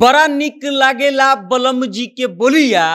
बड़ा निक लागेला बलम जी के बोलिया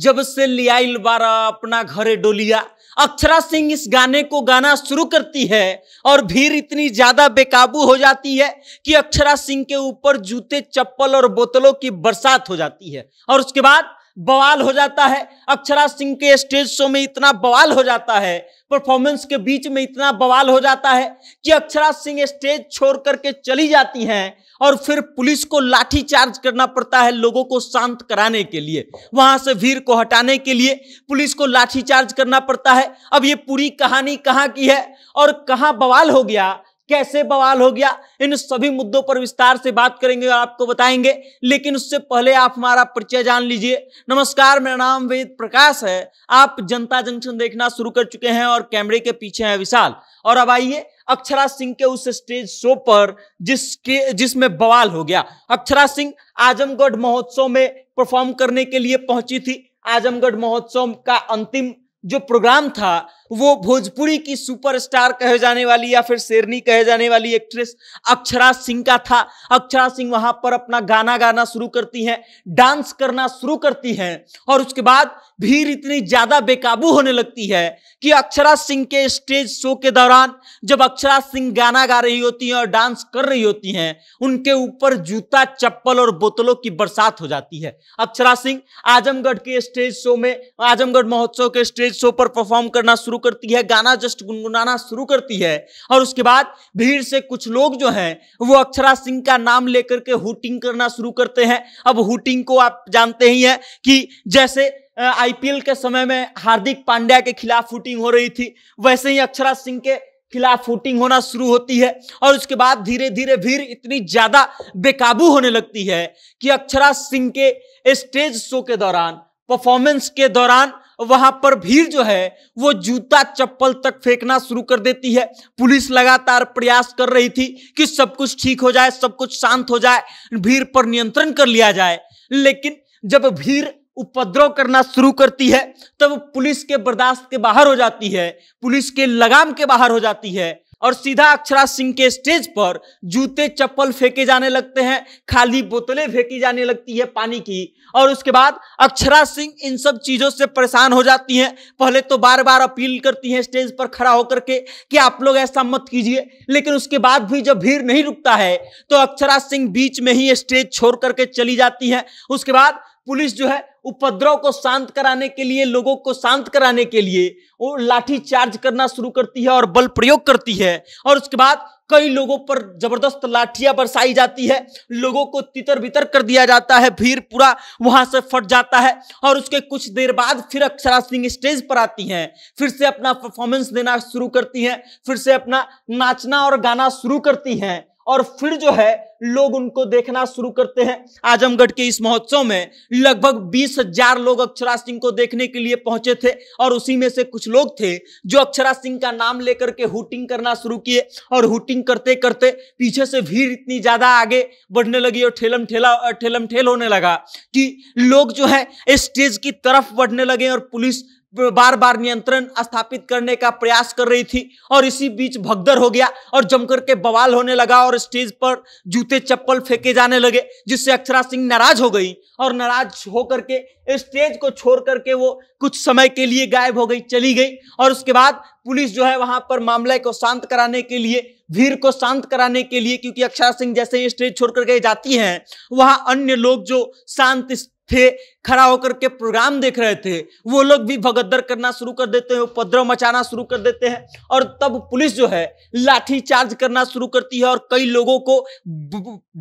जब से लियाल बारा अपना घरे डोलिया अक्षरा सिंह इस गाने को गाना शुरू करती है और भीड़ इतनी ज्यादा बेकाबू हो जाती है कि अक्षरा सिंह के ऊपर जूते चप्पल और बोतलों की बरसात हो जाती है और उसके बाद बवाल हो जाता है अक्षरा सिंह के स्टेज शो में इतना बवाल हो जाता है परफॉर्मेंस के बीच में इतना बवाल हो जाता है कि अक्षरा सिंह स्टेज छोड़ करके चली जाती हैं और फिर पुलिस को लाठी चार्ज करना पड़ता है लोगों को शांत कराने के लिए वहां से भीड़ को हटाने के लिए पुलिस को लाठी चार्ज करना पड़ता है अब ये पूरी कहानी कहाँ की है और कहाँ बवाल हो गया कैसे बवाल हो गया इन सभी मुद्दों पर विस्तार से बात करेंगे और आपको बताएंगे लेकिन उससे पहले आप हमारा परिचय जान लीजिए नमस्कार मेरा नाम वेद प्रकाश है आप जनता जंक्शन देखना शुरू कर चुके हैं और कैमरे के पीछे हैं विशाल और अब आइए अक्षरा सिंह के उस स्टेज शो पर जिसके जिसमें बवाल हो गया अक्षरा सिंह आजमगढ़ महोत्सव में परफॉर्म करने के लिए पहुंची थी आजमगढ़ महोत्सव का अंतिम जो प्रोग्राम था वो भोजपुरी की सुपरस्टार कहे जाने वाली या फिर शेरनी कहे जाने वाली एक्ट्रेस अक्षरा सिंह का था अक्षरा सिंह वहां पर अपना गाना गाना शुरू करती हैं डांस करना शुरू करती हैं और उसके बाद भीड़ इतनी ज्यादा बेकाबू होने लगती है कि अक्षरा सिंह के स्टेज शो के दौरान जब अक्षरा सिंह गाना गा रही होती हैं और डांस कर रही होती हैं उनके ऊपर जूता चप्पल और बोतलों की बरसात हो जाती है अक्षरा सिंह आजमगढ़ के स्टेज शो में आजमगढ़ महोत्सव के स्टेज शो पर परफॉर्म करना शुरू शुरू करती है गाना जस्ट गुनगुनाना शुरू करती है और उसके बाद भीड़ से कुछ लोग जो हैं वो अक्षरा सिंह का नाम लेकर के हुटिंग करना शुरू करते हैं अब हुटिंग को आप जानते ही हैं कि जैसे आईपीएल के समय में हार्दिक पांड्या के खिलाफ हुटिंग हो रही थी वैसे ही अक्षरा सिंह के खिलाफ फूटिंग होना शुरू होती है और उसके बाद धीरे धीरे भीड़ इतनी ज्यादा बेकाबू होने लगती है कि अक्षरा सिंह के स्टेज शो के दौरान परफॉर्मेंस के दौरान वहां पर भीड़ जो है वो जूता चप्पल तक फेंकना शुरू कर देती है पुलिस लगातार प्रयास कर रही थी कि सब कुछ ठीक हो जाए सब कुछ शांत हो जाए भीड़ पर नियंत्रण कर लिया जाए लेकिन जब भीड़ उपद्रव करना शुरू करती है तब पुलिस के बर्दाश्त के बाहर हो जाती है पुलिस के लगाम के बाहर हो जाती है और सीधा अक्षरा सिंह के स्टेज पर जूते चप्पल फेंके जाने लगते हैं खाली बोतलें फेंकी जाने लगती है पानी की और उसके बाद अक्षरा सिंह इन सब चीज़ों से परेशान हो जाती हैं पहले तो बार बार अपील करती हैं स्टेज पर खड़ा होकर के कि आप लोग ऐसा मत कीजिए लेकिन उसके बाद भी जब भीड़ नहीं रुकता है तो अक्षरा सिंह बीच में ही स्टेज छोड़ करके चली जाती है उसके बाद पुलिस जो है उपद्रव को शांत कराने के लिए लोगों को शांत कराने के लिए वो लाठी चार्ज करना शुरू करती है और बल प्रयोग करती है और उसके बाद कई लोगों पर जबरदस्त लाठियां बरसाई जाती है लोगों को तितर बितर कर दिया जाता है भीड़ पूरा वहां से फट जाता है और उसके कुछ देर बाद फिर अक्षरा सिंह स्टेज पर आती हैं फिर से अपना परफॉर्मेंस देना शुरू करती हैं फिर से अपना नाचना और गाना शुरू करती हैं और फिर जो है लोग उनको देखना शुरू करते हैं आजमगढ़ के इस महोत्सव में लगभग बीस हजार लोग अक्षरा सिंह को देखने के लिए पहुंचे थे और उसी में से कुछ लोग थे जो अक्षरा सिंह का नाम लेकर के हुटिंग करना शुरू किए और हुटिंग करते करते पीछे से भीड़ इतनी ज्यादा आगे बढ़ने लगी और ठेलम ठेला ठेलम ठेल होने लगा कि लोग जो है स्टेज की तरफ बढ़ने लगे और पुलिस बार बार नियंत्रण स्थापित करने का प्रयास कर रही थी और इसी बीच भगदड़ हो गया और जमकर के बवाल होने लगा और स्टेज पर जूते चप्पल फेंके जाने लगे जिससे अक्षरा सिंह नाराज हो गई और नाराज होकर के स्टेज को छोड़ करके वो कुछ समय के लिए गायब हो गई चली गई और उसके बाद पुलिस जो है वहां पर मामले को शांत कराने के लिए भीड़ को शांत कराने के लिए क्योंकि अक्षरा सिंह जैसे ही स्टेज छोड़ करके जाती हैं वहां अन्य लोग जो शांत थे खड़ा होकर के प्रोग्राम देख रहे थे वो लोग भी भगदड़ करना शुरू कर देते हैं उपद्रव मचाना शुरू कर देते हैं और तब पुलिस जो है लाठी चार्ज करना शुरू करती है और कई लोगों को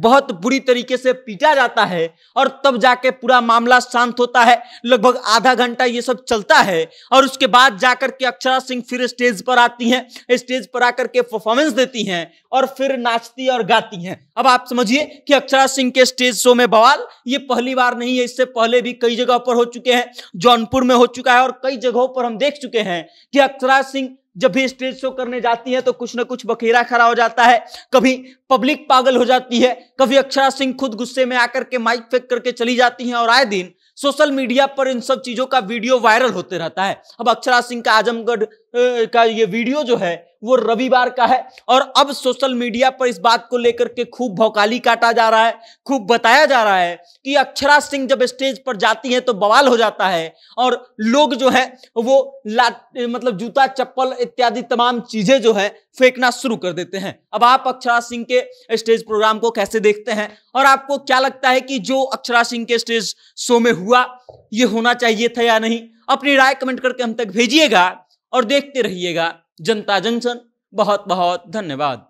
बहुत बुरी तरीके से पीटा जाता है और तब जाके पूरा मामला शांत होता है लगभग आधा घंटा ये सब चलता है और उसके बाद जाकर के अक्षरा सिंह फिर स्टेज पर आती हैं स्टेज पर आकर के परफॉर्मेंस देती हैं और फिर नाचती और गाती हैं अब आप समझिए कि अक्षरा सिंह के स्टेज शो में बवाल ये पहली बार नहीं है इससे पहले भी कई जगह पर हो चुके हैं जौनपुर में हो चुका है और कई जगहों पर हम देख चुके हैं कि अक्षरा सिंह जब भी स्टेज शो करने जाती है तो कुछ ना कुछ बखेरा खड़ा हो जाता है कभी पब्लिक पागल हो जाती है कभी अक्षरा सिंह खुद गुस्से में आकर के माइक फेंक करके चली जाती हैं और आए दिन सोशल मीडिया पर इन सब चीजों का वीडियो वायरल होते रहता है अब अक्षरा सिंह का आजमगढ़ का ये वीडियो जो है वो रविवार का है और अब सोशल मीडिया पर इस बात को लेकर के खूब भौकाली काटा जा रहा है खूब बताया जा रहा है कि अक्षरा सिंह जब स्टेज पर जाती है तो बवाल हो जाता है और लोग जो है वो ला मतलब जूता चप्पल इत्यादि तमाम चीजें जो है फेंकना शुरू कर देते हैं अब आप अक्षरा सिंह के स्टेज प्रोग्राम को कैसे देखते हैं और आपको क्या लगता है कि जो अक्षरा सिंह के स्टेज शो में हुआ ये होना चाहिए था या नहीं अपनी राय कमेंट करके हम तक भेजिएगा और देखते रहिएगा जनता जंक्शन बहुत बहुत धन्यवाद